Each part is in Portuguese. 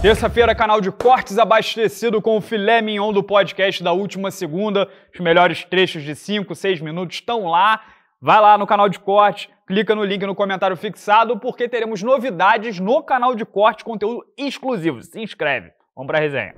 Terça-feira, canal de cortes abastecido com o filé mignon do podcast da última segunda. Os melhores trechos de 5, 6 minutos estão lá. Vai lá no canal de corte, clica no link no comentário fixado, porque teremos novidades no canal de corte, conteúdo exclusivo. Se inscreve. Vamos para a resenha.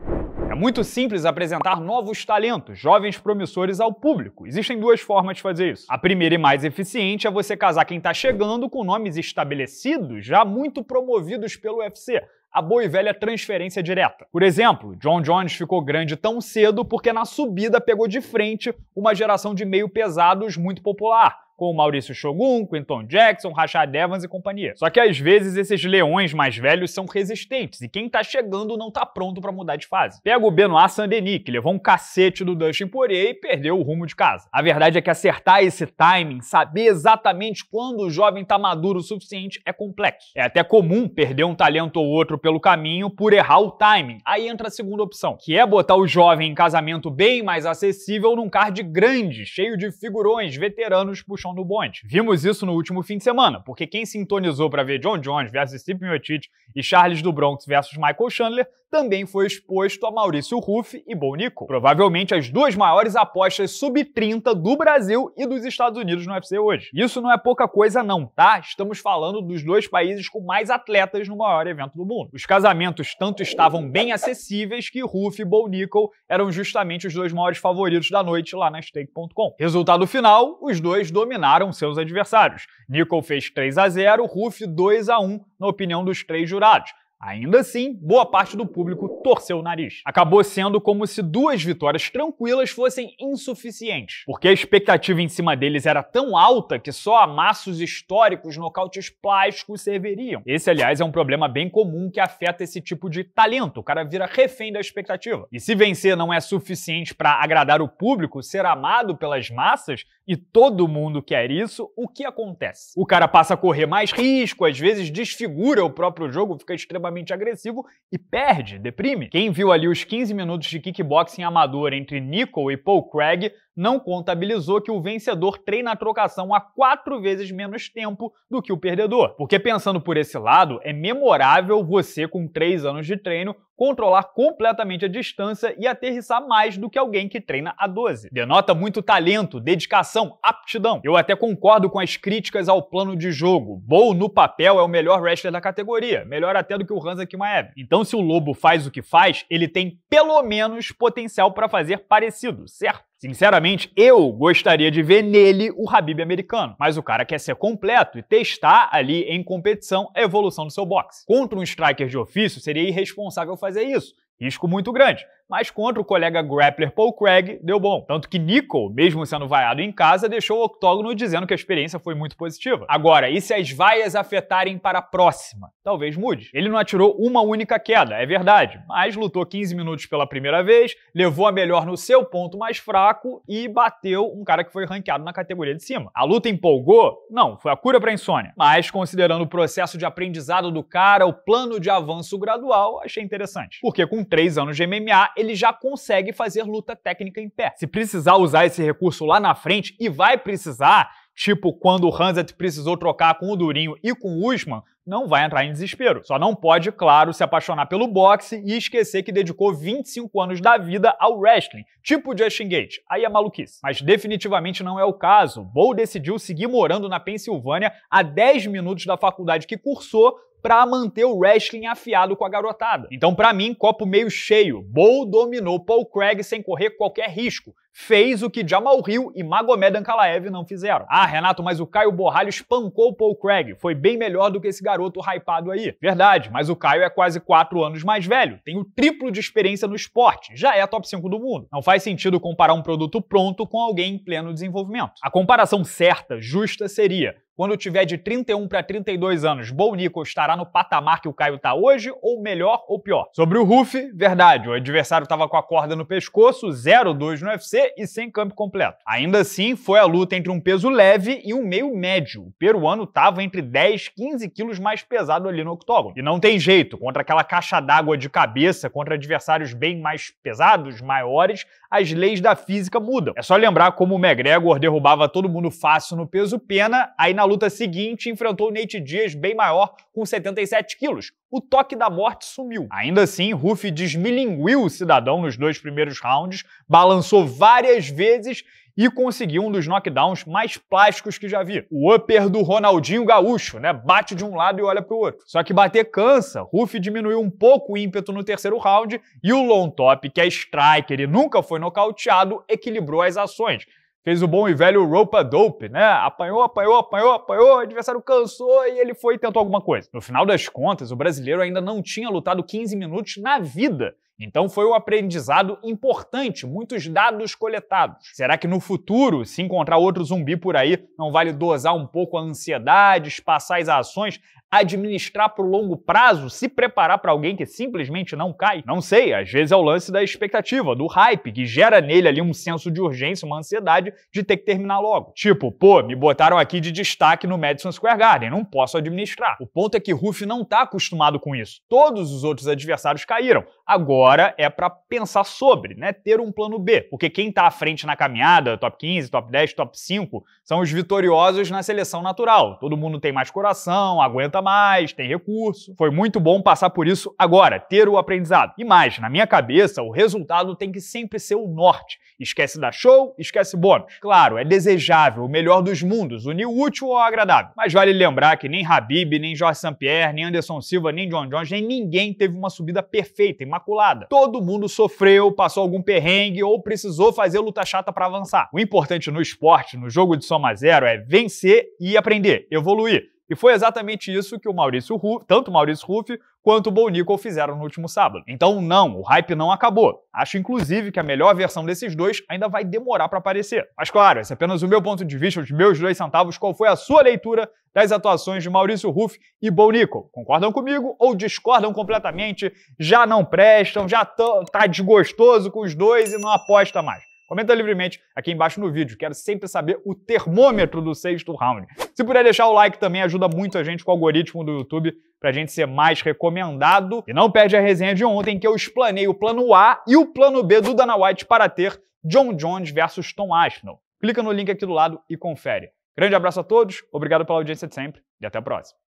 É muito simples apresentar novos talentos, jovens promissores ao público. Existem duas formas de fazer isso. A primeira e mais eficiente é você casar quem está chegando com nomes estabelecidos, já muito promovidos pelo UFC a boa e velha transferência direta. Por exemplo, John Jones ficou grande tão cedo porque na subida pegou de frente uma geração de meio pesados muito popular, com o Maurício Shogun, Quinton Jackson, Rashad Evans e companhia. Só que às vezes esses leões mais velhos são resistentes e quem tá chegando não tá pronto para mudar de fase. Pega o Benoit Saint-Denis, que levou um cacete do Dustin Poirier e perdeu o rumo de casa. A verdade é que acertar esse timing, saber exatamente quando o jovem tá maduro o suficiente é complexo. É até comum perder um talento ou outro pelo caminho por errar o timing. Aí entra a segunda opção, que é botar o jovem em casamento bem mais acessível num card grande, cheio de figurões, veteranos puxando participação do Vimos isso no último fim de semana, porque quem sintonizou para ver John Jones versus Steve Miotic e Charles do Bronx versus Michael Chandler também foi exposto a Maurício Ruff e Bonico, provavelmente as duas maiores apostas sub-30 do Brasil e dos Estados Unidos no UFC hoje. Isso não é pouca coisa não, tá? Estamos falando dos dois países com mais atletas no maior evento do mundo. Os casamentos tanto estavam bem acessíveis que Ruff e Bonico eram justamente os dois maiores favoritos da noite lá na stake.com. Resultado final, os dois dominaram seus adversários. Nicol fez 3 a 0, Ruff 2 a 1, na opinião dos três jurados. Ainda assim, boa parte do público torceu o nariz. Acabou sendo como se duas vitórias tranquilas fossem insuficientes, porque a expectativa em cima deles era tão alta que só amassos históricos, nocautes plásticos serviriam. Esse, aliás, é um problema bem comum que afeta esse tipo de talento. O cara vira refém da expectativa. E se vencer não é suficiente para agradar o público, ser amado pelas massas, e todo mundo quer isso, o que acontece? O cara passa a correr mais risco, às vezes desfigura o próprio jogo, fica extremamente excessivamente agressivo e perde, deprime. Quem viu ali os 15 minutos de kickboxing amador entre Nicole e Paul Craig não contabilizou que o vencedor treina a trocação a quatro vezes menos tempo do que o perdedor. Porque pensando por esse lado, é memorável você, com três anos de treino, controlar completamente a distância e aterrissar mais do que alguém que treina a 12. Denota muito talento, dedicação, aptidão. Eu até concordo com as críticas ao plano de jogo. Bow no papel é o melhor wrestler da categoria, melhor até do que o Hansa Kimaev. Então se o Lobo faz o que faz, ele tem pelo menos potencial para fazer parecido, certo? Sinceramente, eu gostaria de ver nele o Habib americano, mas o cara quer ser completo e testar ali em competição a evolução do seu boxe. Contra um striker de ofício, seria irresponsável fazer isso. Risco muito grande mas contra o colega grappler Paul Craig deu bom. Tanto que Nicol, mesmo sendo vaiado em casa, deixou o octógono dizendo que a experiência foi muito positiva. Agora, e se as vaias afetarem para a próxima? Talvez mude. Ele não atirou uma única queda, é verdade, mas lutou 15 minutos pela primeira vez, levou a melhor no seu ponto mais fraco e bateu um cara que foi ranqueado na categoria de cima. A luta empolgou? Não, foi a cura para insônia. Mas considerando o processo de aprendizado do cara, o plano de avanço gradual, achei interessante. Porque com 3 anos de MMA, ele já consegue fazer luta técnica em pé. Se precisar usar esse recurso lá na frente, e vai precisar, tipo quando o Hanset precisou trocar com o Durinho e com o Usman, não vai entrar em desespero. Só não pode, claro, se apaixonar pelo boxe e esquecer que dedicou 25 anos da vida ao wrestling, tipo Justin Gate. Aí é maluquice. Mas definitivamente não é o caso. Bo decidiu seguir morando na Pensilvânia a 10 minutos da faculdade que cursou para manter o wrestling afiado com a garotada. Então, para mim, copo meio cheio. Bowl dominou Paul Craig sem correr qualquer risco. Fez o que Jamal Hill e Magomed Ankalaev não fizeram. Ah, Renato, mas o Caio Borralho espancou Paul Craig. Foi bem melhor do que esse garoto hypado aí. Verdade, mas o Caio é quase 4 anos mais velho. Tem o triplo de experiência no esporte. Já é top 5 do mundo. Não faz sentido comparar um produto pronto com alguém em pleno desenvolvimento. A comparação certa, justa, seria quando tiver de 31 para 32 anos, Bo Nickel estará no patamar que o Caio está hoje, ou melhor ou pior? Sobre o Ruff, verdade, o adversário estava com a corda no pescoço, 0-2 no UFC e sem campo completo. Ainda assim, foi a luta entre um peso leve e um meio médio. O peruano estava entre 10 e 15 quilos mais pesado ali no octógono. E não tem jeito, contra aquela caixa d'água de cabeça, contra adversários bem mais pesados, maiores, as leis da física mudam. É só lembrar como o McGregor derrubava todo mundo fácil no peso pena, aí na luta seguinte, enfrentou Nate Diaz bem maior, com 77 quilos. O toque da morte sumiu. Ainda assim, Ruffy desmilinguiu o cidadão nos dois primeiros rounds, balançou várias vezes e conseguiu um dos knockdowns mais plásticos que já vi. O upper do Ronaldinho Gaúcho, né? Bate de um lado e olha pro outro. Só que bater cansa. Ruffy diminuiu um pouco o ímpeto no terceiro round e o long top, que é striker e nunca foi nocauteado, equilibrou as ações. Fez o bom e velho ropa dope, né? Apanhou, apanhou, apanhou, apanhou, o adversário cansou e ele foi e tentou alguma coisa. No final das contas, o brasileiro ainda não tinha lutado 15 minutos na vida. Então foi um aprendizado importante, muitos dados coletados. Será que no futuro, se encontrar outro zumbi por aí, não vale dosar um pouco a ansiedade, espaçar as ações, administrar para o longo prazo, se preparar para alguém que simplesmente não cai? Não sei, às vezes é o lance da expectativa, do hype, que gera nele ali um senso de urgência, uma ansiedade de ter que terminar logo. Tipo, pô, me botaram aqui de destaque no Madison Square Garden, não posso administrar. O ponto é que Ruff não está acostumado com isso. Todos os outros adversários caíram. Agora é para pensar sobre, né? Ter um plano B, porque quem está à frente na caminhada, top 15, top 10, top 5, são os vitoriosos na seleção natural. Todo mundo tem mais coração, aguenta mais, tem recurso. Foi muito bom passar por isso agora, ter o aprendizado. E mais, na minha cabeça, o resultado tem que sempre ser o norte. Esquece da show, esquece bônus. Claro, é desejável, o melhor dos mundos, unir o útil ao agradável. Mas vale lembrar que nem Habib, nem Jorge Sampierre, nem Anderson Silva, nem John Jones, nem ninguém teve uma subida perfeita, imaculada. Todo mundo sofreu, passou algum perrengue ou precisou fazer luta chata para avançar. O importante no esporte, no jogo de soma zero, é vencer e aprender, evoluir e foi exatamente isso que o Maurício Ruff, tanto o Maurício Ruff quanto o Bonico fizeram no último sábado. Então, não, o hype não acabou. Acho inclusive que a melhor versão desses dois ainda vai demorar para aparecer. Mas claro, esse é apenas o meu ponto de vista, os meus dois centavos, qual foi a sua leitura das atuações de Maurício Ruff e Bonico? Concordam comigo ou discordam completamente? Já não prestam, já tá desgostoso com os dois e não aposta mais. Comenta livremente aqui embaixo no vídeo, quero sempre saber o termômetro do sexto round. Se puder deixar o like também ajuda muito a gente com o algoritmo do YouTube pra gente ser mais recomendado. E não perde a resenha de ontem que eu explanei o plano A e o plano B do Dana White para ter John Jones versus Tom Aspinall. Clica no link aqui do lado e confere. Grande abraço a todos, obrigado pela audiência de sempre e até a próxima.